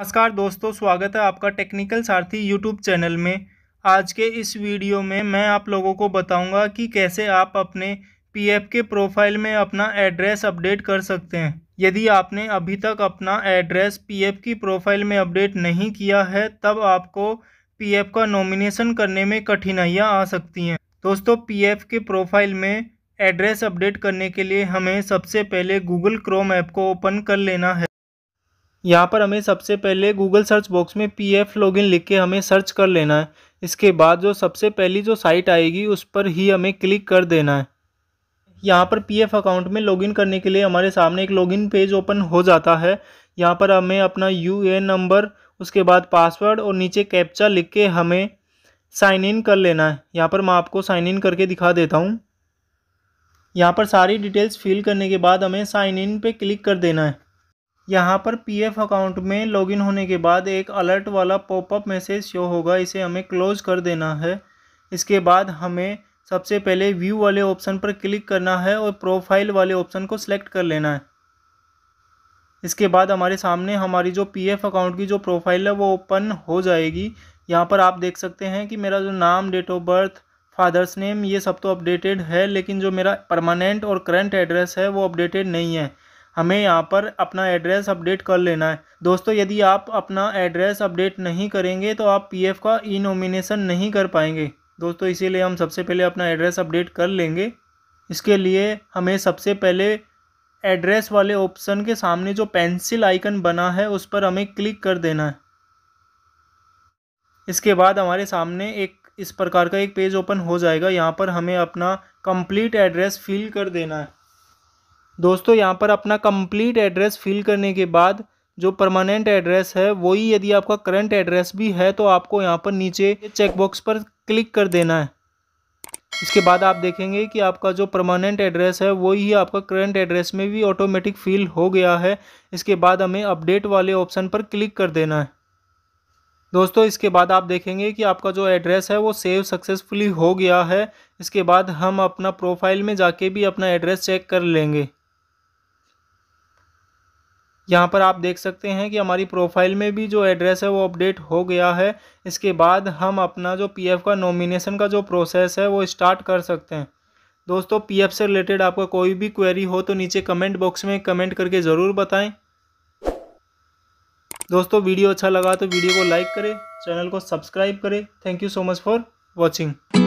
नमस्कार दोस्तों स्वागत है आपका टेक्निकल सारथी यूट्यूब चैनल में आज के इस वीडियो में मैं आप लोगों को बताऊंगा कि कैसे आप अपने पीएफ के प्रोफाइल में अपना एड्रेस अपडेट कर सकते हैं यदि आपने अभी तक अपना एड्रेस पीएफ की प्रोफाइल में अपडेट नहीं किया है तब आपको पीएफ का नॉमिनेशन करने में कठिनाइयाँ आ सकती हैं दोस्तों पी के प्रोफाइल में एड्रेस अपडेट करने के लिए हमें सबसे पहले गूगल क्रोम ऐप को ओपन कर लेना है यहाँ पर हमें सबसे पहले गूगल सर्च बॉक्स में पी एफ लॉगिन लिख के हमें सर्च कर लेना है इसके बाद जो सबसे पहली जो साइट आएगी उस पर ही हमें क्लिक कर देना है यहाँ पर पीएफ अकाउंट में लॉगिन करने के लिए हमारे सामने एक लॉगिन पेज ओपन हो जाता है यहाँ पर हमें अपना यू नंबर उसके बाद पासवर्ड और नीचे कैप्चा लिख के हमें साइन इन कर लेना है यहाँ पर मैं आपको साइन इन करके दिखा देता हूँ यहाँ पर सारी डिटेल्स फिल करने के बाद हमें साइन इन पे क्लिक कर देना है यहाँ पर पीएफ अकाउंट में लॉगिन होने के बाद एक अलर्ट वाला पॉपअप मैसेज शो होगा इसे हमें क्लोज कर देना है इसके बाद हमें सबसे पहले व्यू वाले ऑप्शन पर क्लिक करना है और प्रोफाइल वाले ऑप्शन को सिलेक्ट कर लेना है इसके बाद हमारे सामने हमारी जो पीएफ अकाउंट की जो प्रोफाइल है वो ओपन हो जाएगी यहाँ पर आप देख सकते हैं कि मेरा जो नाम date of birth father's name ये सब तो अपडेटेड है लेकिन जो मेरा परमानेंट और करंट एड्रेस है वो अपडेटेड नहीं है हमें यहाँ पर अपना एड्रेस अपडेट कर लेना है दोस्तों यदि आप अपना एड्रेस अपडेट नहीं करेंगे तो आप पीएफ का ई नोमिनेसन नहीं कर पाएंगे दोस्तों इसीलिए हम सबसे पहले अपना एड्रेस अपडेट कर लेंगे इसके लिए हमें सबसे पहले एड्रेस वाले ऑप्शन के सामने जो पेंसिल आइकन बना है उस पर हमें क्लिक कर देना है इसके बाद हमारे सामने एक इस प्रकार का एक पेज ओपन हो जाएगा यहाँ पर हमें अपना कंप्लीट एड्रेस फिल कर देना है दोस्तों यहाँ पर अपना कंप्लीट एड्रेस फिल करने के बाद जो परमानेंट एड्रेस है वही यदि आपका करंट एड्रेस भी है तो आपको यहाँ पर नीचे चेकबॉक्स पर क्लिक कर देना है इसके बाद आप देखेंगे कि आपका जो परमानेंट एड्रेस है वही ही आपका करंट एड्रेस में भी ऑटोमेटिक फिल हो गया है इसके बाद हमें अपडेट वाले ऑप्शन पर क्लिक कर देना है दोस्तों इसके बाद आप देखेंगे कि आपका जो एड्रेस है वो सेव सक्सेसफुली हो गया है इसके बाद हम अपना प्रोफाइल में जाके भी अपना एड्रेस चेक कर लेंगे यहाँ पर आप देख सकते हैं कि हमारी प्रोफाइल में भी जो एड्रेस है वो अपडेट हो गया है इसके बाद हम अपना जो पीएफ का नॉमिनेशन का जो प्रोसेस है वो स्टार्ट कर सकते हैं दोस्तों पीएफ से रिलेटेड आपका कोई भी क्वेरी हो तो नीचे कमेंट बॉक्स में कमेंट करके ज़रूर बताएं दोस्तों वीडियो अच्छा लगा तो वीडियो को लाइक करें चैनल को सब्सक्राइब करें thank you so much for watching